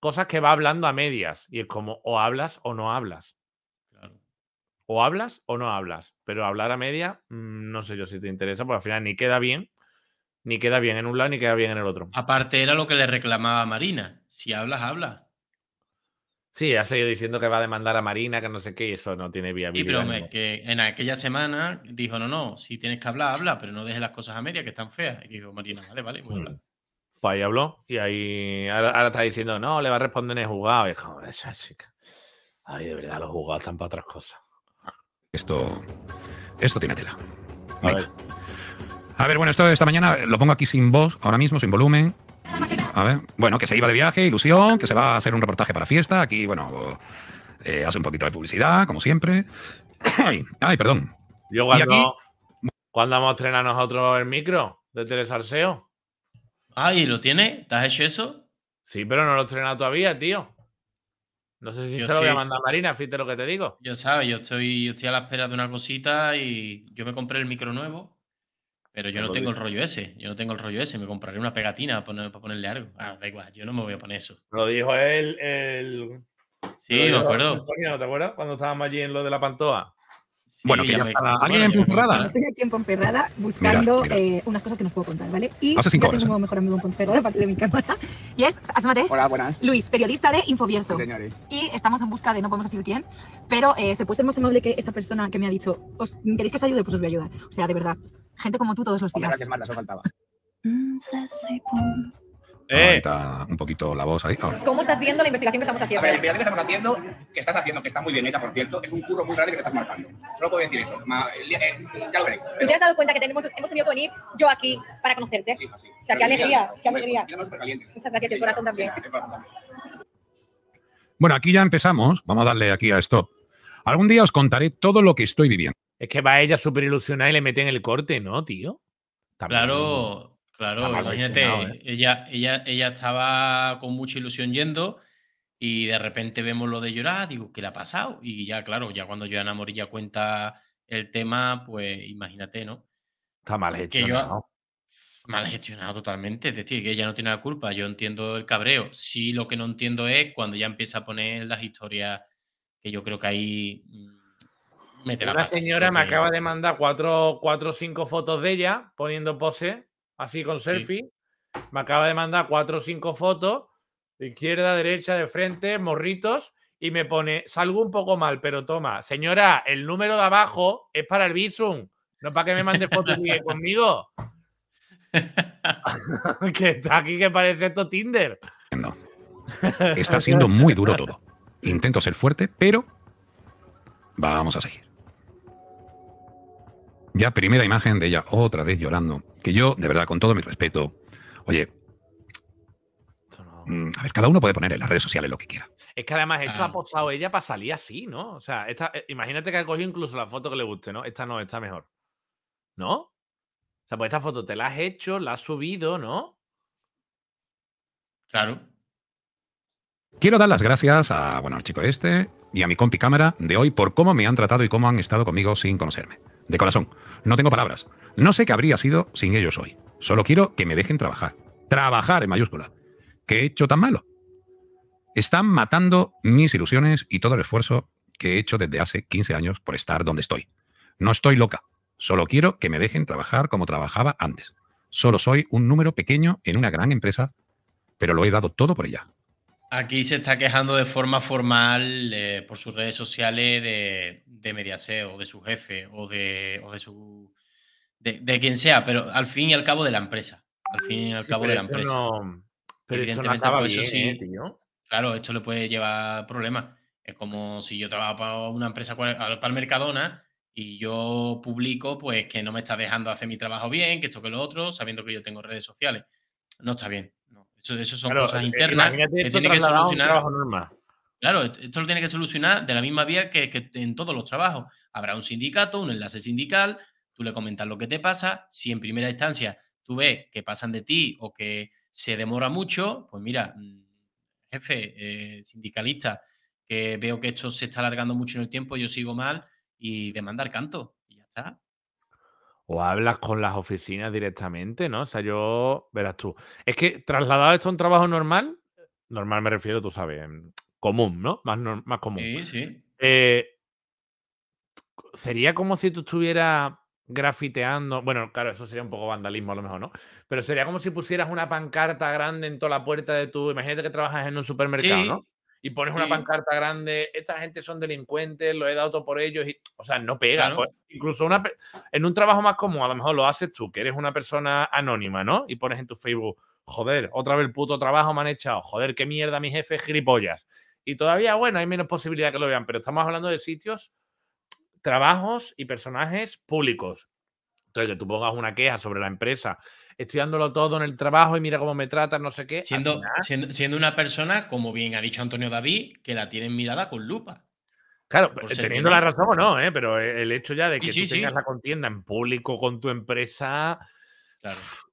cosas que va hablando a medias y es como o hablas o no hablas. O hablas o no hablas, pero hablar a media, mm, no sé yo si te interesa, porque al final ni queda bien ni queda bien en un lado ni queda bien en el otro. Aparte era lo que le reclamaba a Marina. Si hablas, habla. Sí, ha seguido diciendo que va a demandar a Marina, que no sé qué, y eso no tiene viabilidad. Y pero que en aquella semana dijo, no, no, si tienes que hablar, habla, pero no dejes las cosas a media que están feas. Y dijo, Marina, vale, vale, voy a mm. hablar. Pues ahí habló, y ahí ahora, está diciendo, no, le va a responder en el juzgado. Y esa chica. Ay, de verdad, los jugados están para otras cosas. Esto, esto tiene tela. A ver. A ver, bueno, esto de esta mañana lo pongo aquí sin voz, ahora mismo, sin volumen. A ver, bueno, que se iba de viaje, ilusión, que se va a hacer un reportaje para fiesta. Aquí, bueno, eh, hace un poquito de publicidad, como siempre. ay, perdón. Yo cuando, aquí... cuando vamos a estrenar nosotros el micro de Ah, Ay, ¿lo tiene? ¿Te has hecho eso? Sí, pero no lo he estrenado todavía, tío. No sé si se lo voy a mandar a Marina, fíjate lo que te digo. Yo sabes, yo estoy, yo estoy a la espera de una cosita y yo me compré el micro nuevo. Pero yo pues no tengo el rollo ese, yo no tengo el rollo ese, me compraré una pegatina para, ponerle algo. Ah, da igual, yo no me voy a poner eso. Lo dijo él, el... Sí, me acuerdo. ¿Te acuerdas cuando estábamos allí en lo de la Pantoa? bueno, que ¿Alguien en Ponferrada? Estoy aquí en Ponferrada buscando eh, unas cosas que nos puedo contar, ¿vale? Y Hace ah, tengo un mejor amigo en Ponferrada, partir de mi cámara. Y es, asómate. Hola, buenas. Luis, periodista de Infobierto. señores. Y estamos en busca de, no podemos decir quién, pero eh, se puede ser más amable que esta persona que me ha dicho, ¿os, ¿queréis que os ayude? Pues os voy a ayudar. O sea, de verdad, Gente como tú todos los días. Gracias, Marta, eso faltaba. Mm, eh. un poquito la voz ahí. ¿Cómo estás viendo la investigación que estamos haciendo? la investigación que estamos haciendo, que estás haciendo, que está muy bien hecha, por cierto, es un curro muy grande que estás marcando. Solo puedo decir eso. Eh, ya lo veréis. ¿Tú ¿Te has dado cuenta que tenemos, hemos tenido que venir yo aquí para conocerte? Sí, sí. O sea, qué alegría, qué alegría. Muchas gracias, el corazón también. Bueno, aquí ya empezamos. Vamos a darle aquí a stop. Algún día os contaré todo lo que estoy viviendo. Es que va ella súper ilusionada y le meten el corte, ¿no, tío? claro, claro. Imagínate, eh. ella, ella, ella estaba con mucha ilusión yendo y de repente vemos lo de llorar, digo, ¿qué le ha pasado? Y ya, claro, ya cuando Joana Morilla cuenta el tema, pues imagínate, ¿no? Está mal gestionado. mal gestionado totalmente, es decir, que ella no tiene la culpa, yo entiendo el cabreo. Sí, lo que no entiendo es cuando ya empieza a poner las historias que yo creo que ahí... Mm, la, señora me acaba de mandar cuatro o cinco fotos de ella poniendo pose, así con selfie. Me acaba de mandar cuatro o cinco fotos, izquierda, derecha, de frente, morritos, y me pone, salgo un poco mal, pero toma, señora, el número de abajo es para el visum, no para que me mande fotos conmigo. que está aquí que parece esto Tinder. No. Está siendo muy duro todo intento ser fuerte, pero vamos a seguir. Ya primera imagen de ella, otra vez llorando. Que yo, de verdad, con todo mi respeto, oye, mm, a ver, cada uno puede poner en las redes sociales lo que quiera. Es que además esto ha ah. posado ella para salir así, ¿no? O sea, eh, imagínate que ha cogido incluso la foto que le guste, ¿no? Esta no, está mejor. ¿No? O sea, pues esta foto te la has hecho, la has subido, ¿no? Claro. Quiero dar las gracias a, bueno, al chico este y a mi compi cámara de hoy por cómo me han tratado y cómo han estado conmigo sin conocerme. De corazón, no tengo palabras. No sé qué habría sido sin ellos hoy. Solo quiero que me dejen trabajar. Trabajar en mayúscula. ¿Qué he hecho tan malo? Están matando mis ilusiones y todo el esfuerzo que he hecho desde hace 15 años por estar donde estoy. No estoy loca. Solo quiero que me dejen trabajar como trabajaba antes. Solo soy un número pequeño en una gran empresa, pero lo he dado todo por ella. Aquí se está quejando de forma formal eh, por sus redes sociales de, de o de su jefe o de, de quien sea, pero al fin y al cabo de la empresa. Al fin y al cabo de la empresa. pero Evidentemente, eso sí. ¿eh, claro, esto le puede llevar problemas. Es como si yo trabajo para una empresa, para el Mercadona, y yo publico pues que no me está dejando hacer mi trabajo bien, que esto que lo otro, sabiendo que yo tengo redes sociales. No está bien. Eso, son cosas eh, internas que tiene que solucionar. Claro, e-, esto lo tiene que solucionar de la misma vía que, en todos los trabajos. Habrá un sindicato, un enlace sindical, tú le comentas lo que te pasa. Si en primera instancia tú ves que pasan de ti o que se demora mucho, pues mira, mm, jefe, eh, sindicalista, que veo que esto se está alargando mucho en el tiempo, yo sigo mal y demandar canto. Y ya está o hablas con las oficinas directamente, ¿no? O sea, yo, verás tú. Es que trasladado esto a un trabajo normal, normal me refiero, tú sabes, mm, común, ¿no? Más, más común. Sí, sí. Eh, sería como si tú estuvieras grafiteando. Bueno, claro, eso sería un poco vandalismo a lo mejor, ¿no? Pero sería como si pusieras una pancarta grande en toda la puerta de tu. Imagínate que trabajas en un supermercado, ¿no? y pones una pancarta grande, esta gente son delincuentes, lo he dado todo por ellos, y, o sea, no pega. Pues. incluso una, en un trabajo más común, a lo mejor lo haces tú, que eres una persona anónima, ¿no? Y pones en tu Facebook, joder, otra vez el puto trabajo me han echado, joder, qué mierda mi jefe, gilipollas. Y todavía, bueno, hay menos posibilidad que lo vean, pero estamos hablando de sitios, trabajos y personajes públicos. Entonces, que tú pongas una queja sobre la empresa estudiándolo todo en el trabajo y mira cómo me trata, no sé qué. Siendo, siendo, una persona, como bien ha dicho Antonio David, que la tienen mirada con lupa. Claro, eh, teniendo la razón o no, ¿eh? pero e, el hecho ya de que tú tengas la contienda en público con tu empresa,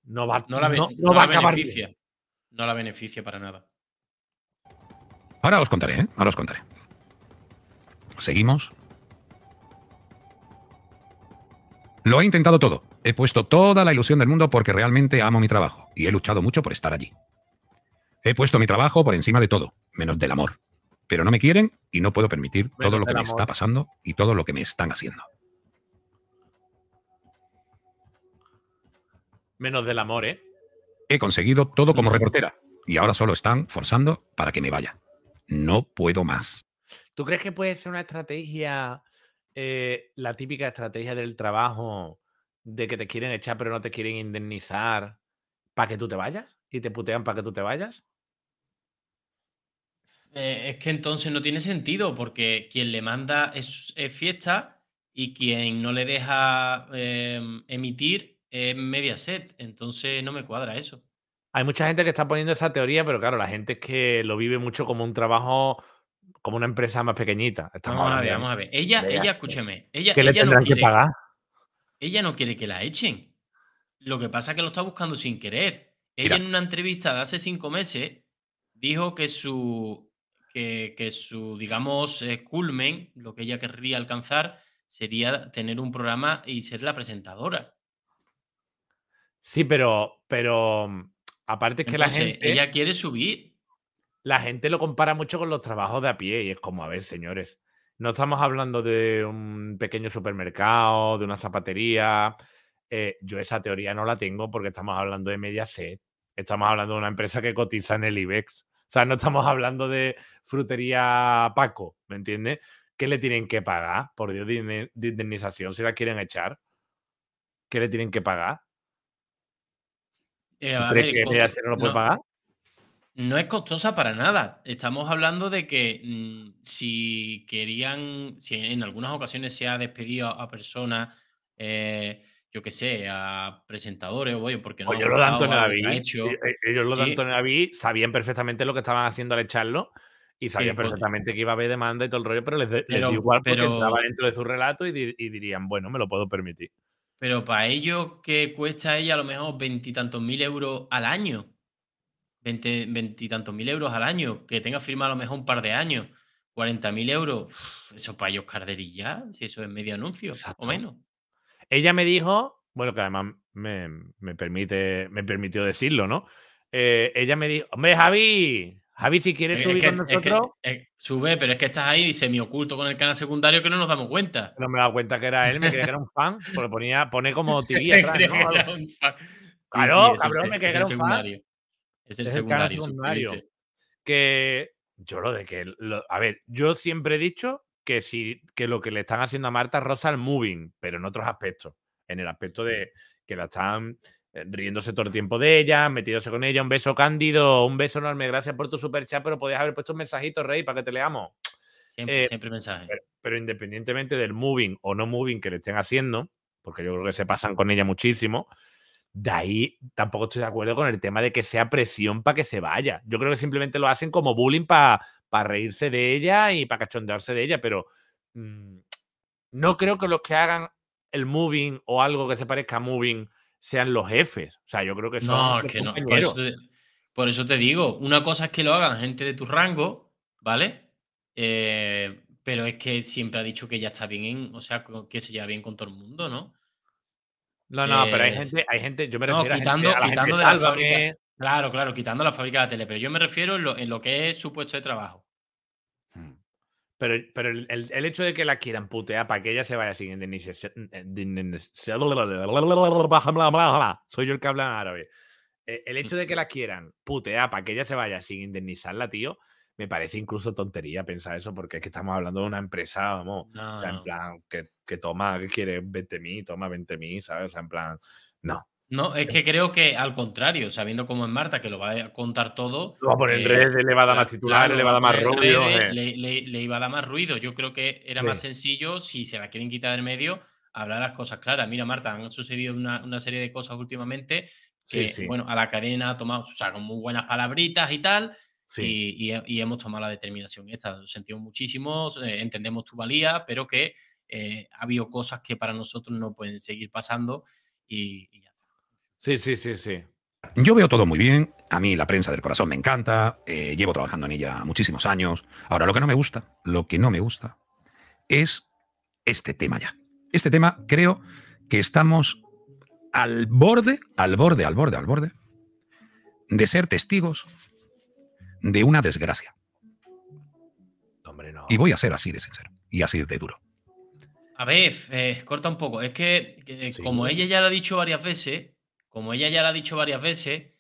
no va, no la, beneficia. No la beneficia para nada. Ahora os contaré, ¿eh? ahora os contaré. Seguimos. Lo ha intentado todo. He puesto toda la ilusión del mundo porque realmente amo mi trabajo y he luchado mucho por estar allí. He puesto mi trabajo por encima de todo, menos del amor. Pero no me quieren y no puedo permitir todo lo que me está pasando y todo lo que me están haciendo. Menos del amor, ¿eh? He conseguido todo como reportera y ahora solo están forzando para que me vaya. No puedo más. ¿Tú crees que puede ser una estrategia, eh, la típica estrategia del trabajo? de que te quieren echar pero no te quieren indemnizar para que tú te vayas y te putean para que tú te vayas? Eh, es que entonces no tiene sentido porque quien le manda es, fiesta y quien no le deja em, emitir es mediaset, Entonces no me cuadra eso. Hay mucha gente que está poniendo esa teoría, pero claro, la gente es que lo vive mucho como un trabajo, como una empresa más pequeñita. vamos a ver, vamos a ver. Ella, ella, escúcheme. Ella, ¿Qué le tendrán que pagar? Ella no quiere que la echen. Lo que pasa es que lo está buscando sin querer. Ella en una entrevista de hace cinco meses dijo que su, que, que su digamos, eh, culmen, lo que ella querría alcanzar, sería tener un programa y ser la presentadora. Sí, pero, pero mm, aparte es que la gente... Ella quiere subir. La gente lo compara mucho con los trabajos de a pie y es como, a ver, señores, no estamos hablando de un pequeño supermercado, de una zapatería. Eh, yo esa teoría no la tengo porque estamos hablando de Mediaset. Estamos hablando de una empresa que cotiza en el IBEX. O sea, no estamos hablando de frutería Paco, ¿me entiendes? ¿Qué le tienen que pagar? Por Dios, de indemnización, si la quieren echar. ¿Qué le tienen que pagar? Eh, que Mediaset no lo puede pagar? No es costosa para nada. Estamos hablando de que mm, si querían, si en algunas ocasiones se ha despedido a, personas, eh, yo qué sé, a presentadores o porque no. Pues lo eh, eh, Ellos lo de sabían perfectamente lo que estaban haciendo al echarlo y sabían perfectamente que iba a haber demanda y todo el rollo, pero les, igual porque dentro de su relato y, dirían, bueno, me lo puedo permitir. Pero para ellos que cuesta ella a lo mejor veintitantos mil euros al año 20, mil euros al año, que tenga firmado a lo mejor un par de años, 40 mil euros, eso para ellos carderilla, si eso es medio anuncio o menos. Ella me dijo, bueno, que además me, me permite, me permitió decirlo, ¿no? Eh, ella me dijo, hombre, Javi, Javi, si quieres subir con nosotros. sube, pero es que estás ahí y se me oculto con el canal secundario que no nos damos cuenta. No me daba cuenta que era él, me creía que era un fan, pero ponía, pone como tibia Claro, cabrón, me creía que era un fan. Es el, secundario. que yo lo de que. a ver, yo siempre he dicho que, si, que lo que le están haciendo a Marta rosa el moving, pero en otros aspectos. En el aspecto de que la están eh, riéndose todo el tiempo de ella, metiéndose con ella. Un beso cándido, un beso enorme. Gracias por tu super chat, pero podías haber puesto un mensajito, Rey, para que te leamos. Siempre, eh, mensaje. pero, independientemente del moving o no moving que le estén haciendo, porque yo creo que se pasan con ella muchísimo, de ahí tampoco estoy de acuerdo con el tema de que sea presión para que se vaya. Yo creo que simplemente lo hacen como bullying para reírse de ella y para cachondearse de ella, pero mm, no creo que los que hagan el moving o algo que se parezca a moving sean los jefes. O sea, yo creo que son. No, que no. Por eso, te, digo, una cosa es que lo hagan gente de tu rango, ¿vale? Eh, pero es que siempre ha dicho que ya está bien, o sea, que se lleva bien con todo el mundo, ¿no? No, no, pero hay eh, gente, hay gente, yo me refiero a, la quitando la fábrica. Claro, claro, quitando la fábrica de la tele, pero yo me refiero en lo, que es su puesto de trabajo. Mm. Pero, pero el, hecho de que la quieran putear para que ella se vaya sin indemnización. Eh, eh, soy yo el que habla en árabe. E, el hecho de que la quieran putear para que ella se vaya sin indemnizarla, tío, me parece incluso tontería pensar eso, porque es que estamos hablando de una empresa, vamos, o sea, en plan, que, que toma, que quiere 20.000, toma 20.000, ¿sabes? O sea, en plan, no. No, es que creo que al contrario, sabiendo cómo es Marta, que lo va a contar todo. Lo va a poner en eh, le va a dar más titular, le va a dar más ruido. Eh. le, iba a dar más ruido. Yo creo que era más sencillo, si se la quieren quitar del medio, hablar las cosas claras. Mira, Marta, han sucedido una, serie de cosas últimamente que, sí, sí. bueno, a la cadena ha tomado, o sea, con muy buenas palabritas y tal, y, hemos tomado la determinación esta. Lo sentimos muchísimo, eh, entendemos tu valía, pero que eh, ha habido cosas que para nosotros no pueden seguir pasando y, ya está. Sí, sí, sí, sí. Yo veo todo muy bien, a mí la prensa del corazón me encanta, eh, llevo trabajando en ella muchísimos años. Ahora, lo que no me gusta, lo que no me gusta es este tema ya. Este tema creo que estamos al borde, al borde, al borde, al borde de ser testigos de una desgracia. Hombre, no. Y voy a ser así de sincero y así de duro. A ver, eh, corta un poco. Es que, como ella ya lo ha dicho varias veces, como ella ya lo ha dicho varias veces,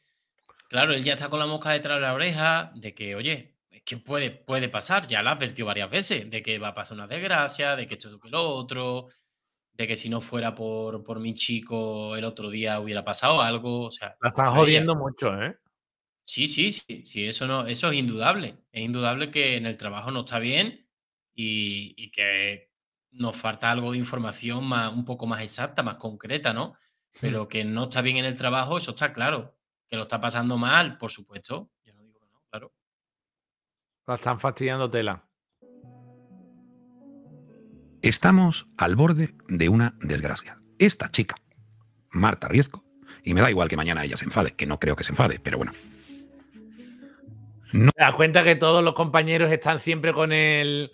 claro, él ya está con la mosca detrás de la oreja de que, oye, es que puede, puede pasar, ya la advirtió varias veces, de que va a pasar una desgracia, de que esto que lo otro, de que si no fuera por, por mi chico el otro día hubiera pasado algo. O sea, la estás jodiendo mucho, ¿eh? Sí, sí, sí, eso no, eso es indudable. Es indudable que en el trabajo no está bien y, que nos falta algo de información más, un poco más exacta, más concreta, ¿no? Hmm. Pero que no está bien en el trabajo, eso está claro. Que lo está pasando mal, por supuesto. Yo no digo que no, claro. La están fastidiando tela. Estamos al borde de una desgracia. Esta chica, Marta Riesco, y me da igual que mañana ella se enfade, que no creo que se enfade, pero bueno, no. Te das cuenta que todos los compañeros están siempre con el.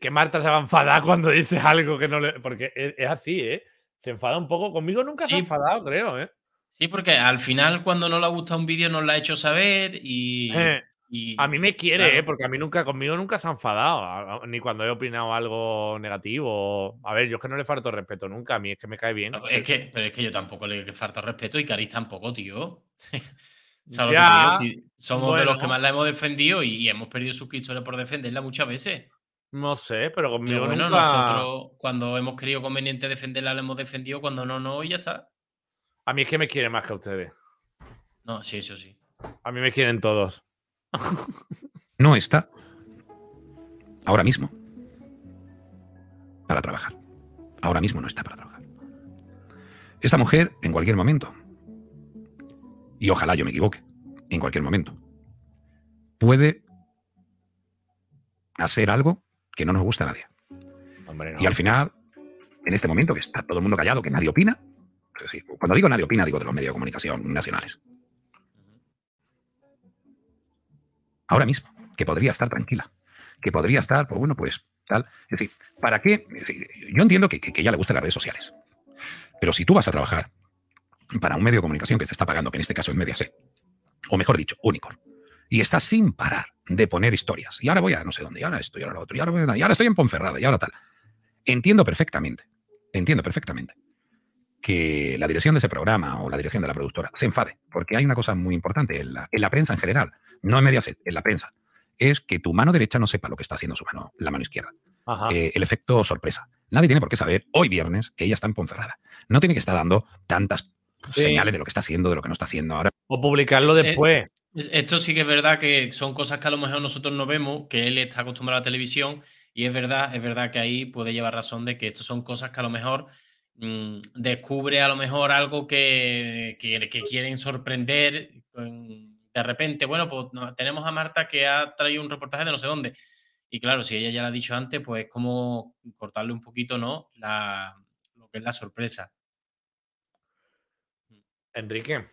que Marta se va a enfadar cuando dices algo que no le. Porque es, así, ¿eh? Se enfada un poco. Conmigo nunca se ha enfadado, creo, ¿eh? Sí, porque al final, cuando no le ha gustado un vídeo, no lo ha hecho saber eh, y. a mí me quiere, eh, porque a mí nunca, conmigo nunca se ha enfadado, ni cuando he opinado algo negativo. A ver, yo es que no le falto respeto nunca, a mí es que me cae bien. Ah, pues es que, pero es que yo tampoco le falto respeto y Caris tampoco, tío. somos de los que más la hemos defendido y hemos perdido suscriptores por defenderla muchas veces. No sé, pero conmigo nosotros cuando hemos querido conveniente defenderla la hemos defendido, cuando no, no, y ya está. A mí es que me quiere más que a ustedes. No, sí, eso sí. A mí me quieren todos. no está. Ahora mismo. Para trabajar. Ahora mismo no está para trabajar. Esta mujer, en cualquier momento, y ojalá yo me equivoque en cualquier momento, puede hacer algo que no nos gusta a nadie. Y al final, en este momento que está todo el mundo callado, que nadie opina, cuando digo nadie opina, digo de los medios de comunicación nacionales. Ahora mismo, que podría estar tranquila, que podría estar, pues bueno, pues tal. Es decir, ¿para qué? yo entiendo que, que, que ya le gustan las redes sociales, pero si tú vas a trabajar para un medio de comunicación que se está pagando, que en este caso es Mediaset, o mejor dicho, Unicorn, y está sin parar de poner historias, y ahora voy a no sé dónde, y ahora esto, y ahora lo otro, y ahora, ahora estoy en Ponferrada, y ahora tal. Entiendo perfectamente, entiendo perfectamente que la dirección de ese programa o la dirección de la productora se enfade, porque hay una cosa muy importante en la, prensa en general, no en Mediaset, en la prensa, es que tu mano derecha no sepa lo que está haciendo su mano, la mano izquierda. Eh, el efecto sorpresa. Nadie tiene por qué saber hoy viernes que ella está en Ponferrada. No tiene que estar dando tantas señales de lo que está haciendo, de lo que no está haciendo ahora. O publicarlo eh, después. Esto sí que es verdad que son cosas que a lo mejor nosotros no vemos, que él está acostumbrado a la televisión y es verdad, es verdad que ahí puede llevar razón de que esto son cosas que a lo mejor mm, descubre a lo mejor algo que, quieren sorprender de repente. Bueno, pues tenemos a Marta que ha traído un reportaje de no sé dónde. Y claro, si ella ya lo ha dicho antes, pues como cortarle un poquito, ¿no? lo que es la sorpresa. Enrique